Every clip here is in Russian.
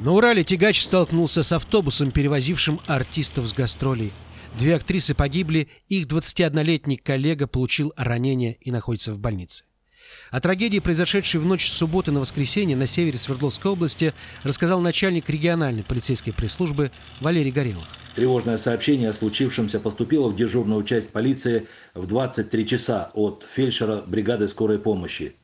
На Урале тягач столкнулся с автобусом, перевозившим артистов с гастролей. Две актрисы погибли, их 21-летний коллега получил ранение и находится в больнице. О трагедии, произошедшей в ночь с субботы на воскресенье на севере Свердловской области, рассказал начальник региональной полицейской пресс-службы Валерий Горелов. Тревожное сообщение о случившемся поступило в дежурную часть полиции в 23 часа от фельдшера бригады скорой помощи.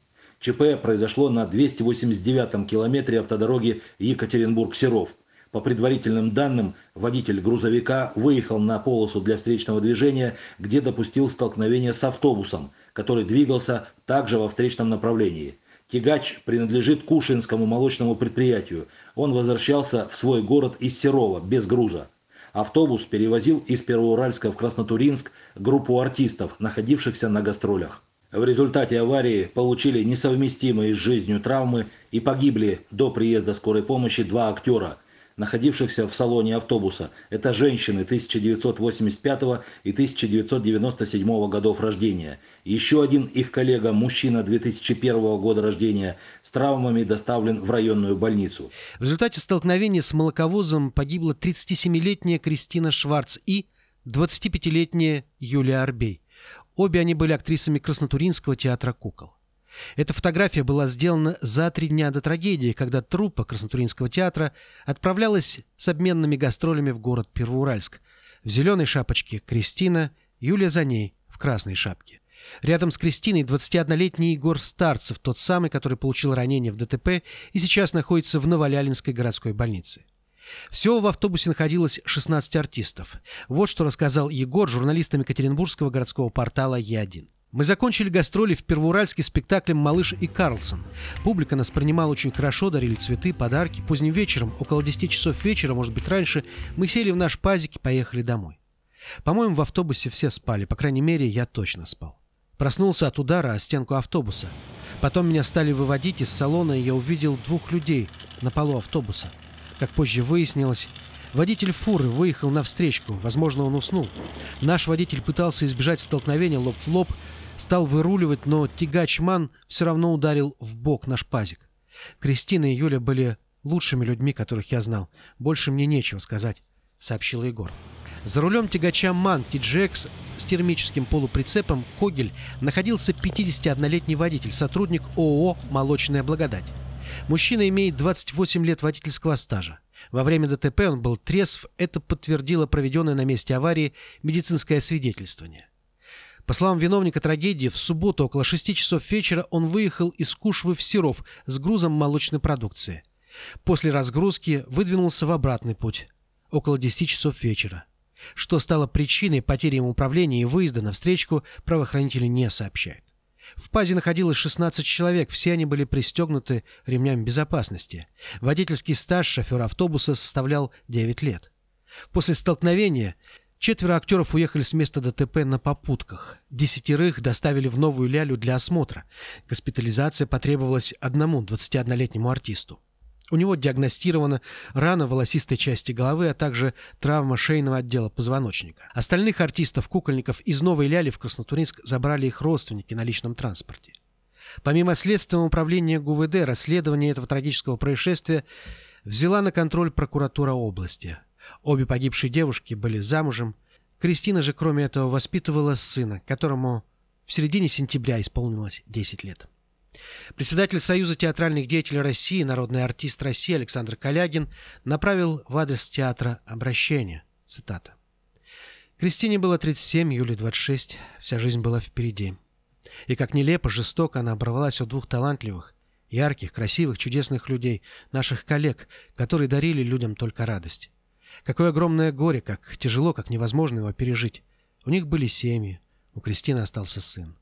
ЧП произошло на 289-м километре автодороги Екатеринбург-Серов. По предварительным данным, водитель грузовика выехал на полосу для встречного движения, где допустил столкновение с автобусом, который двигался также во встречном направлении. Тягач принадлежит Кушинскому молочному предприятию. Он возвращался в свой город из Серова без груза. Автобус перевозил из Первоуральска в Краснотуринск группу артистов, находившихся на гастролях в результате аварии получили несовместимые с жизнью травмы и погибли до приезда скорой помощи два актера, находившихся в салоне автобуса. Это женщины 1985 и 1997 годов рождения. Еще один их коллега, мужчина 2001 года рождения, с травмами доставлен в районную больницу. В результате столкновения с молоковозом погибла 37-летняя Кристина Шварц и 25-летняя Юлия Арбей. Обе они были актрисами Краснотуринского театра кукол. Эта фотография была сделана за три дня до трагедии, когда труппа Краснотуринского театра отправлялась с обменными гастролями в город Первоуральск. В зеленой шапочке Кристина, Юлия за ней в красной шапке. Рядом с Кристиной 21-летний Егор Старцев, тот самый, который получил ранение в ДТП и сейчас находится в Новолялинской городской больнице. Всего в автобусе находилось 16 артистов. Вот что рассказал Егор журналистам Екатеринбургского городского портала «Я-1». Мы закончили гастроли в Первоуральске спектаклем «Малыш и Карлсон». Публика нас принимала очень хорошо, дарили цветы, подарки. Поздним вечером, около 10 часов вечера, может быть раньше, мы сели в наш пазик и поехали домой. По-моему, в автобусе все спали, по крайней мере, я точно спал. Проснулся от удара о стенку автобуса. Потом меня стали выводить из салона, и я увидел двух людей на полу автобуса – как позже выяснилось, водитель фуры выехал на встречку, возможно, он уснул. Наш водитель пытался избежать столкновения лоб в лоб, стал выруливать, но тягач-ман все равно ударил в бок наш пазик. Кристина и Юля были лучшими людьми, которых я знал. Больше мне нечего сказать, — сообщил Егор. За рулем тягача МАН TGX с термическим полуприцепом «Когель» находился 51-летний водитель, сотрудник ООО «Молочная благодать». Мужчина имеет 28 лет водительского стажа. Во время ДТП он был трезв, это подтвердило проведенное на месте аварии медицинское свидетельствование. По словам виновника трагедии, в субботу около 6 часов вечера он выехал из Кушвы в Серов с грузом молочной продукции. После разгрузки выдвинулся в обратный путь, около 10 часов вечера. Что стало причиной потери им управления и выезда на встречку, правоохранители не сообщают. В ПАЗе находилось 16 человек, все они были пристегнуты ремнями безопасности. Водительский стаж шофера автобуса составлял 9 лет. После столкновения четверо актеров уехали с места ДТП на попутках. Десятерых доставили в Новую Лялю для осмотра. Госпитализация потребовалась одному 21-летнему артисту. У него диагностирована рана волосистой части головы, а также травма шейного отдела позвоночника. Остальных артистов-кукольников из Новой Ляли в Краснотуринск забрали их родственники на личном транспорте. Помимо следственного управления ГУВД, расследование этого трагического происшествия взяла на контроль прокуратура области. Обе погибшие девушки были замужем. Кристина же, кроме этого, воспитывала сына, которому в середине сентября исполнилось 10 лет. Председатель Союза театральных деятелей России, народный артист России Александр Калягин направил в адрес театра обращение. Цитата. Кристине было 37, Юле 26. Вся жизнь была впереди. И как нелепо, жестоко она оборвалась у двух талантливых, ярких, красивых, чудесных людей, наших коллег, которые дарили людям только радость. Какое огромное горе, как тяжело, как невозможно его пережить. У них были семьи, у Кристины остался сын.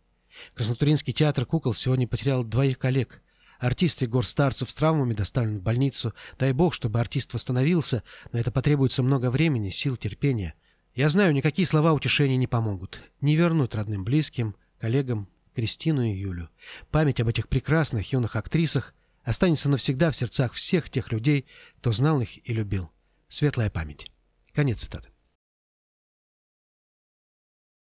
Краснотуринский театр кукол сегодня потерял двоих коллег. Артисты гор старцев с травмами доставлен в больницу. Дай бог, чтобы артист восстановился, но это потребуется много времени, сил, терпения. Я знаю, никакие слова утешения не помогут. Не вернут родным, близким, коллегам, Кристину и Юлю. Память об этих прекрасных юных актрисах останется навсегда в сердцах всех тех людей, кто знал их и любил. Светлая память. Конец цитаты.